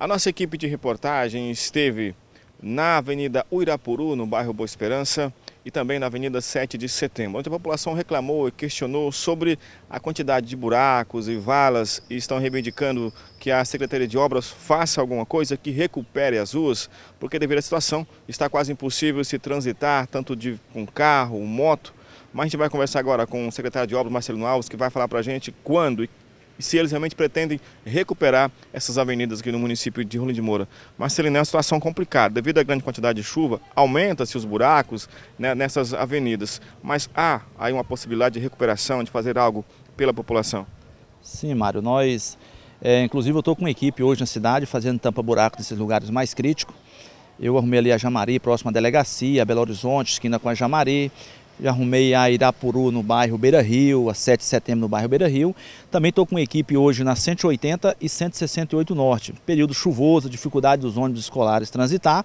A nossa equipe de reportagem esteve na Avenida Uirapuru, no bairro Boa Esperança, e também na Avenida 7 de Setembro, onde a população reclamou e questionou sobre a quantidade de buracos e valas e estão reivindicando que a Secretaria de Obras faça alguma coisa que recupere as ruas, porque devido à situação está quase impossível se transitar, tanto de com carro, moto, mas a gente vai conversar agora com o secretário de Obras, Marcelino Alves, que vai falar para a gente quando e e se eles realmente pretendem recuperar essas avenidas aqui no município de Rolim de Moura. Marcelino, é uma situação complicada. Devido à grande quantidade de chuva, aumenta-se os buracos né, nessas avenidas. Mas há aí uma possibilidade de recuperação, de fazer algo pela população? Sim, Mário. Nós, é, inclusive, eu estou com uma equipe hoje na cidade fazendo tampa-buraco nesses lugares mais críticos. Eu arrumei ali a Jamari, próxima à delegacia, Belo Horizonte, esquina com a Jamari já arrumei a Irapuru no bairro Beira Rio, a 7 de setembro no bairro Beira Rio. Também estou com equipe hoje na 180 e 168 Norte. Período chuvoso, dificuldade dos ônibus escolares transitar,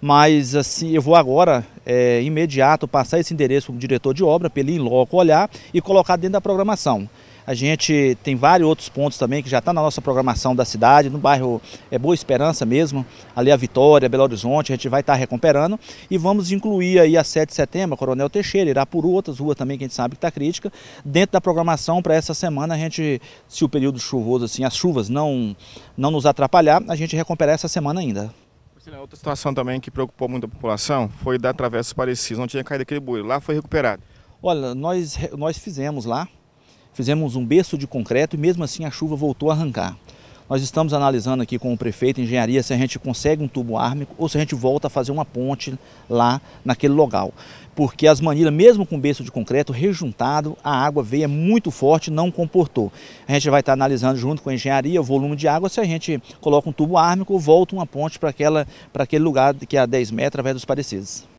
mas assim eu vou agora, é, imediato, passar esse endereço para o diretor de obra, para ele ir logo olhar e colocar dentro da programação. A gente tem vários outros pontos também que já está na nossa programação da cidade, no bairro é Boa Esperança mesmo, ali a Vitória, Belo Horizonte, a gente vai estar tá recuperando e vamos incluir aí a 7 de setembro, Coronel Teixeira, irá por outras ruas também que a gente sabe que está crítica, dentro da programação para essa semana a gente, se o período chuvoso assim, as chuvas não, não nos atrapalhar, a gente recuperar essa semana ainda. Outra situação também que preocupou muito a população foi da Travessa Parecis, não tinha caído aquele bueiro, lá foi recuperado. Olha, nós, nós fizemos lá, fizemos um berço de concreto e mesmo assim a chuva voltou a arrancar. Nós estamos analisando aqui com o prefeito engenharia se a gente consegue um tubo ármico ou se a gente volta a fazer uma ponte lá naquele local. Porque as manilhas, mesmo com berço de concreto rejuntado, a água veio é muito forte, não comportou. A gente vai estar analisando junto com a engenharia o volume de água, se a gente coloca um tubo ármico ou volta uma ponte para aquele lugar que é a 10 metros através dos parecidos.